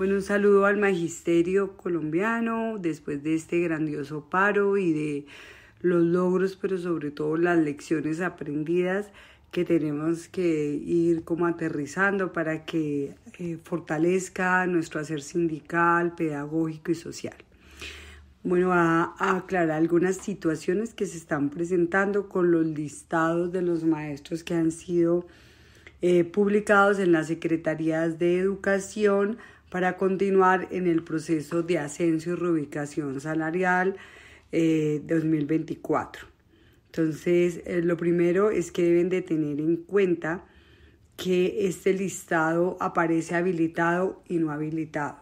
Bueno, un saludo al magisterio colombiano después de este grandioso paro y de los logros, pero sobre todo las lecciones aprendidas que tenemos que ir como aterrizando para que eh, fortalezca nuestro hacer sindical, pedagógico y social. Bueno, a, aclarar algunas situaciones que se están presentando con los listados de los maestros que han sido eh, publicados en las secretarías de educación para continuar en el proceso de ascenso y reubicación salarial 2024. Eh, Entonces, eh, lo primero es que deben de tener en cuenta que este listado aparece habilitado y no habilitado,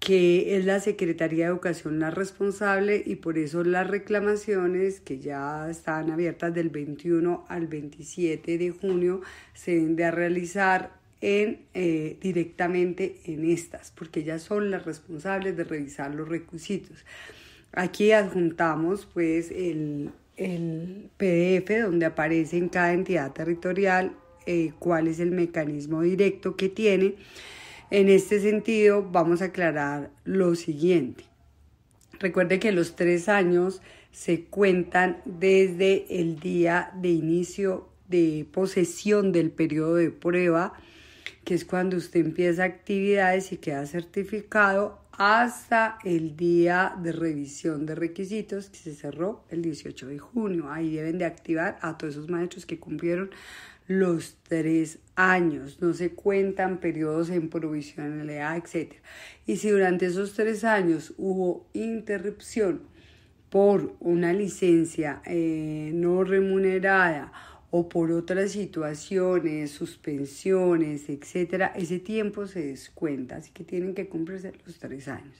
que es la Secretaría de Educación la responsable y por eso las reclamaciones que ya están abiertas del 21 al 27 de junio se deben de realizar eh, directamente en estas, porque ellas son las responsables de revisar los requisitos. Aquí adjuntamos pues el, PDF donde aparece en cada entidad territorial eh, cuál es el mecanismo directo que tiene. En este sentido, vamos a aclarar lo siguiente. Recuerde que los tres años se cuentan desde el día de inicio de posesión del periodo de prueba que es cuando usted empieza actividades y queda certificado hasta el día de revisión de requisitos que se cerró el 18 de junio. Ahí deben de activar a todos esos maestros que cumplieron los tres años, no se cuentan periodos en provisionalidad, etc. Y si durante esos tres años hubo interrupción por una licencia eh, no remunerada, o por otras situaciones, suspensiones, etcétera, ese tiempo se descuenta, así que tienen que cumplirse los tres años.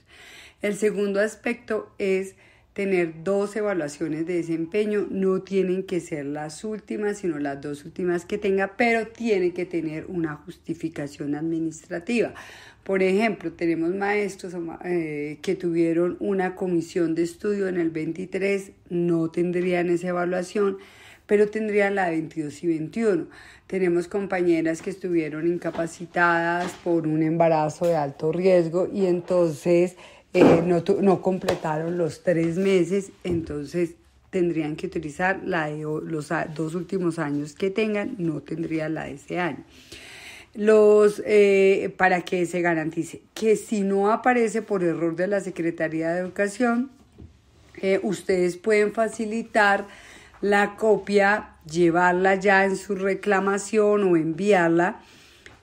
El segundo aspecto es tener dos evaluaciones de desempeño, no tienen que ser las últimas, sino las dos últimas que tenga, pero tiene que tener una justificación administrativa. Por ejemplo, tenemos maestros eh, que tuvieron una comisión de estudio en el 23, no tendrían esa evaluación, pero tendrían la de 22 y 21. Tenemos compañeras que estuvieron incapacitadas por un embarazo de alto riesgo y entonces eh, no, completaron los tres meses, entonces tendrían que utilizar la de los dos últimos años que tengan, no tendría la de este año. Los, eh, para que se garantice que si no aparece por error de la Secretaría de Educación, eh, ustedes pueden facilitar la copia, llevarla ya en su reclamación o enviarla,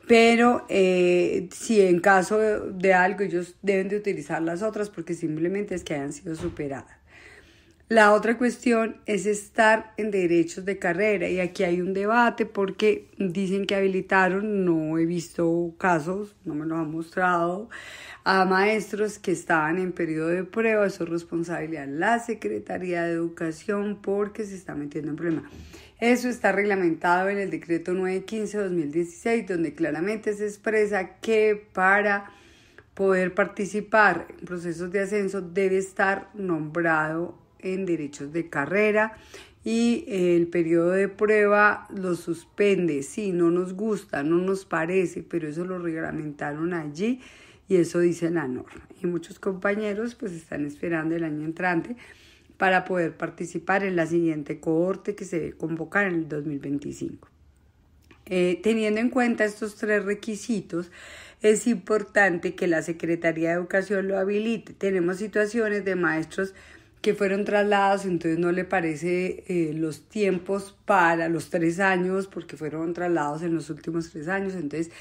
pero eh, si en caso de, de algo ellos deben de utilizar las otras porque simplemente es que hayan sido superadas. La otra cuestión es estar en derechos de carrera y aquí hay un debate porque dicen que habilitaron, no he visto casos, no me lo han mostrado, a maestros que estaban en periodo de prueba, eso es responsabilidad de la Secretaría de Educación porque se está metiendo en problema. Eso está reglamentado en el decreto 915-2016 donde claramente se expresa que para poder participar en procesos de ascenso debe estar nombrado en derechos de carrera y el periodo de prueba lo suspende. Sí, no nos gusta, no nos parece, pero eso lo reglamentaron allí y eso dice la norma. Y muchos compañeros pues están esperando el año entrante para poder participar en la siguiente cohorte que se convocará en el 2025. Eh, teniendo en cuenta estos tres requisitos, es importante que la Secretaría de Educación lo habilite. Tenemos situaciones de maestros que fueron trasladados, entonces no le parece eh, los tiempos para los tres años, porque fueron trasladados en los últimos tres años, entonces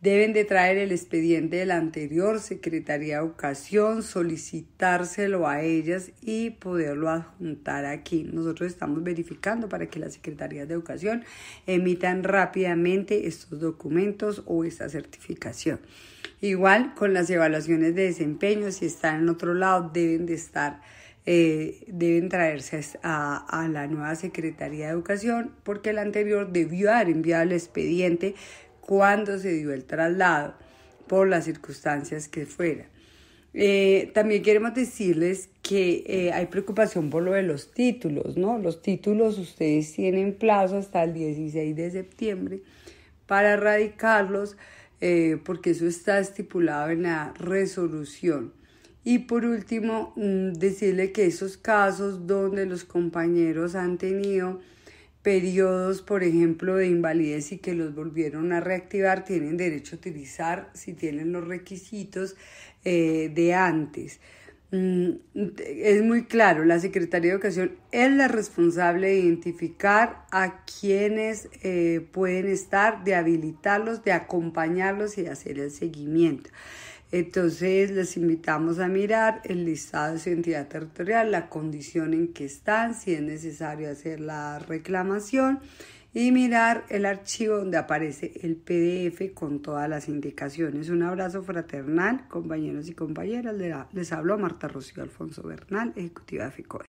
deben de traer el expediente de la anterior Secretaría de Educación, solicitárselo a ellas y poderlo adjuntar aquí. Nosotros estamos verificando para que las Secretarías de Educación emitan rápidamente estos documentos o esta certificación. Igual con las evaluaciones de desempeño, si están en otro lado, deben de estar eh, deben traerse a, la nueva Secretaría de Educación porque la anterior debió haber enviado el expediente cuando se dio el traslado por las circunstancias que fueran. Eh, también queremos decirles que eh, hay preocupación por lo de los títulos, ¿no? Los títulos ustedes tienen plazo hasta el 16 de septiembre para erradicarlos porque eso está estipulado en la resolución. Y por último, mm, decirle que esos casos donde los compañeros han tenido periodos, por ejemplo, de invalidez y que los volvieron a reactivar, tienen derecho a utilizar si tienen los requisitos eh, de antes. Mm, es muy claro, la Secretaría de Educación es la responsable de identificar a quienes eh, pueden estar, de habilitarlos, de acompañarlos y de hacer el seguimiento. Entonces les invitamos a mirar el listado de su entidad territorial, la condición en que están, si es necesario hacer la reclamación y mirar el archivo donde aparece el PDF con todas las indicaciones. Un abrazo fraternal, compañeros y compañeras. Les hablo Marta Rocío Alfonso Bernal, ejecutiva de FICOE.